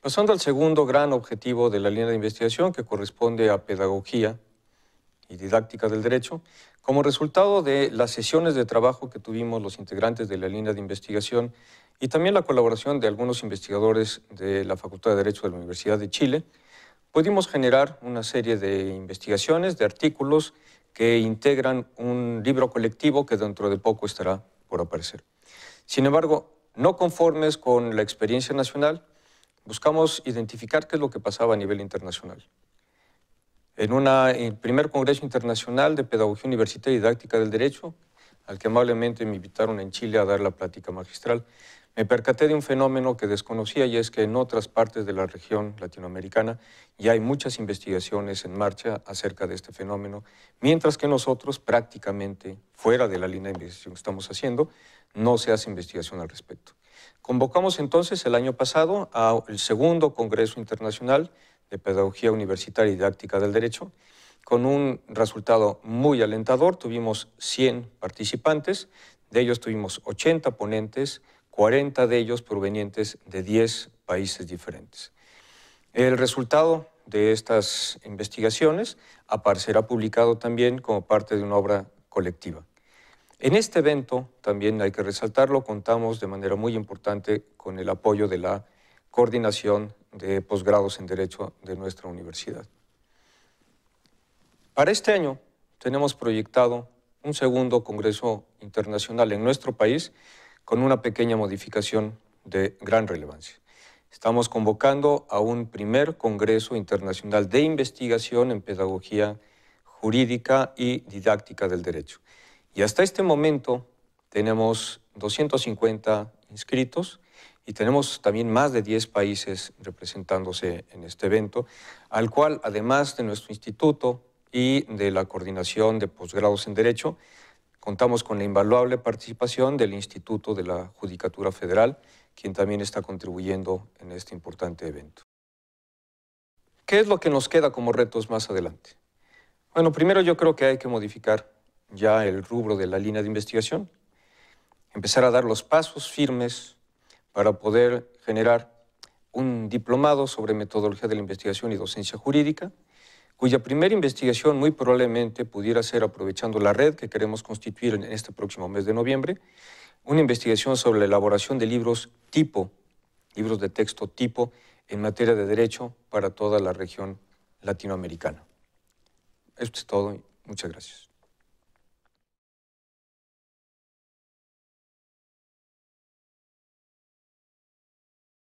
Pasando al segundo gran objetivo de la línea de investigación, que corresponde a pedagogía y didáctica del derecho, como resultado de las sesiones de trabajo que tuvimos los integrantes de la línea de investigación y también la colaboración de algunos investigadores de la Facultad de Derecho de la Universidad de Chile, pudimos generar una serie de investigaciones, de artículos que integran un libro colectivo que dentro de poco estará por aparecer. Sin embargo, no conformes con la experiencia nacional, buscamos identificar qué es lo que pasaba a nivel internacional. En, una, el primer Congreso Internacional de Pedagogía Universitaria y Didáctica del Derecho, al que amablemente me invitaron en Chile a dar la plática magistral, me percaté de un fenómeno que desconocía y es que en otras partes de la región latinoamericana ya hay muchas investigaciones en marcha acerca de este fenómeno, mientras que nosotros prácticamente fuera de la línea de investigación que estamos haciendo, no se hace investigación al respecto. Convocamos entonces el año pasado al segundo Congreso Internacional de Pedagogía Universitaria y Didáctica del Derecho, con un resultado muy alentador. Tuvimos 100 participantes, de ellos tuvimos 80 ponentes, 40 de ellos provenientes de 10 países diferentes. El resultado de estas investigaciones aparecerá publicado también como parte de una obra colectiva. En este evento, también hay que resaltarlo, contamos de manera muy importante con el apoyo de la coordinación de posgrados en Derecho de nuestra universidad. Para este año tenemos proyectado un segundo Congreso Internacional en nuestro país con una pequeña modificación de gran relevancia. Estamos convocando a un primer Congreso Internacional de Investigación en Pedagogía Jurídica y Didáctica del Derecho. Y hasta este momento tenemos 250 inscritos y tenemos también más de 10 países representándose en este evento, al cual, además de nuestro instituto y de la coordinación de posgrados en Derecho, contamos con la invaluable participación del Instituto de la Judicatura Federal, quien también está contribuyendo en este importante evento. ¿Qué es lo que nos queda como retos más adelante? Bueno, primero yo creo que hay que modificar ya el rubro de la línea de investigación, empezar a dar los pasos firmes para poder generar un diplomado sobre metodología de la investigación y docencia jurídica, cuya primera investigación muy probablemente pudiera ser, aprovechando la red que queremos constituir en este próximo mes de noviembre, una investigación sobre la elaboración de libros tipo, libros de texto tipo en materia de derecho para toda la región latinoamericana. Esto es todo. Muchas gracias.